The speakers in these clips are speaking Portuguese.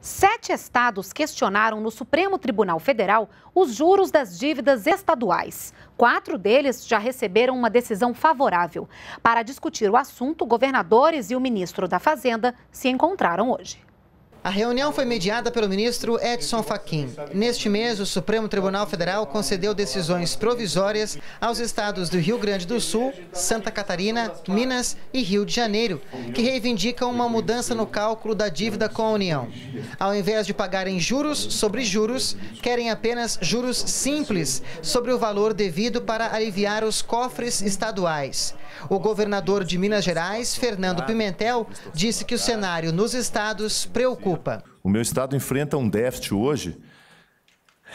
Sete estados questionaram no Supremo Tribunal Federal os juros das dívidas estaduais. Quatro deles já receberam uma decisão favorável. Para discutir o assunto, governadores e o ministro da Fazenda se encontraram hoje. A reunião foi mediada pelo ministro Edson Fachin. Neste mês, o Supremo Tribunal Federal concedeu decisões provisórias aos estados do Rio Grande do Sul, Santa Catarina, Minas e Rio de Janeiro, que reivindicam uma mudança no cálculo da dívida com a União. Ao invés de pagarem juros sobre juros, querem apenas juros simples sobre o valor devido para aliviar os cofres estaduais. O governador de Minas Gerais, Fernando Pimentel, disse que o cenário nos estados preocupa desculpa. O meu Estado enfrenta um déficit hoje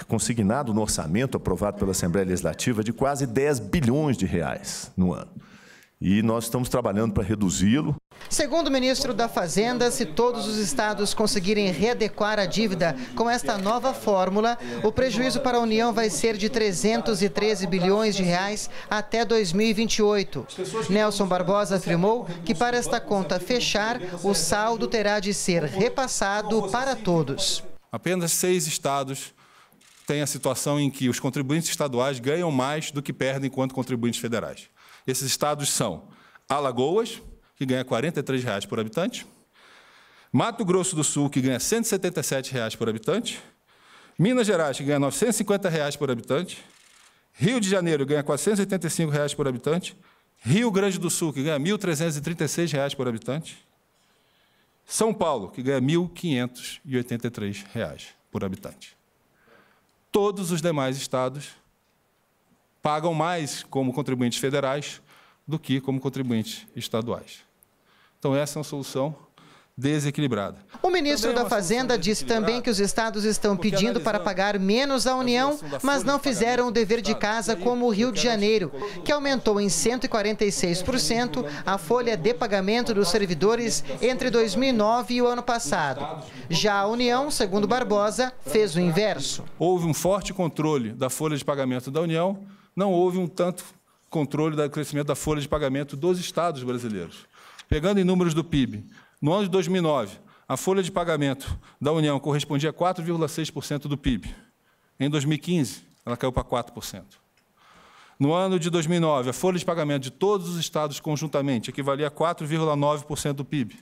consignado no orçamento aprovado pela Assembleia Legislativa de quase 10 bilhões de reais no ano. E nós estamos trabalhando para reduzi-lo. Segundo o ministro da Fazenda, se todos os estados conseguirem readequar a dívida com esta nova fórmula, o prejuízo para a União vai ser de 313 bilhões de reais até 2028. Nelson Barbosa afirmou que para esta conta fechar, o saldo terá de ser repassado para todos. Apenas seis estados têm a situação em que os contribuintes estaduais ganham mais do que perdem enquanto contribuintes federais. Esses estados são Alagoas, que ganha R$ 43,00 por habitante, Mato Grosso do Sul, que ganha R$ 177,00 por habitante, Minas Gerais, que ganha R$ 950,00 por habitante, Rio de Janeiro ganha R$ 485,00 por habitante, Rio Grande do Sul, que ganha R$ 1.336,00 por habitante, São Paulo, que ganha R$ 1.583,00 por habitante. Todos os demais estados pagam mais como contribuintes federais do que como contribuintes estaduais. Então, essa é uma solução desequilibrada. O ministro é da Fazenda disse também que os estados estão pedindo para pagar menos à União, mas não fizeram o dever de casa como o Rio de Janeiro, assim, que aumentou em 146% a folha de pagamento dos servidores entre 2009 e o ano passado. Já a União, segundo Barbosa, fez o inverso. Houve um forte controle da folha de pagamento da União, não houve um tanto controle do crescimento da folha de pagamento dos estados brasileiros. Pegando em números do PIB, no ano de 2009, a folha de pagamento da União correspondia a 4,6% do PIB. Em 2015, ela caiu para 4%. No ano de 2009, a folha de pagamento de todos os estados conjuntamente equivalia a 4,9% do PIB.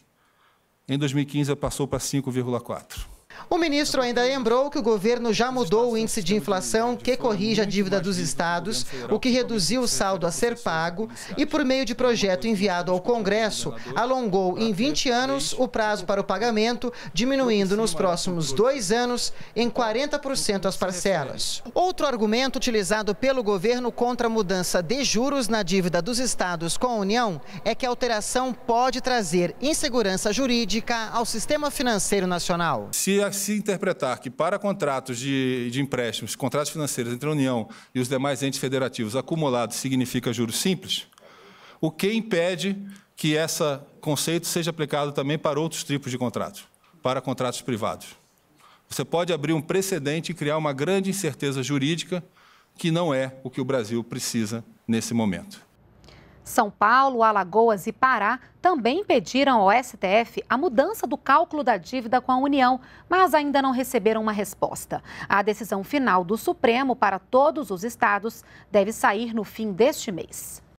Em 2015, ela passou para 5,4%. O ministro ainda lembrou que o governo já mudou o índice de inflação que corrige a dívida dos estados, o que reduziu o saldo a ser pago, e por meio de projeto enviado ao Congresso, alongou em 20 anos o prazo para o pagamento, diminuindo nos próximos dois anos em 40% as parcelas. Outro argumento utilizado pelo governo contra a mudança de juros na dívida dos estados com a União é que a alteração pode trazer insegurança jurídica ao sistema financeiro nacional. Se se interpretar que, para contratos de, de empréstimos, contratos financeiros entre a União e os demais entes federativos acumulados significa juros simples, o que impede que esse conceito seja aplicado também para outros tipos de contratos, para contratos privados? Você pode abrir um precedente e criar uma grande incerteza jurídica, que não é o que o Brasil precisa nesse momento. São Paulo, Alagoas e Pará também pediram ao STF a mudança do cálculo da dívida com a União, mas ainda não receberam uma resposta. A decisão final do Supremo para todos os estados deve sair no fim deste mês.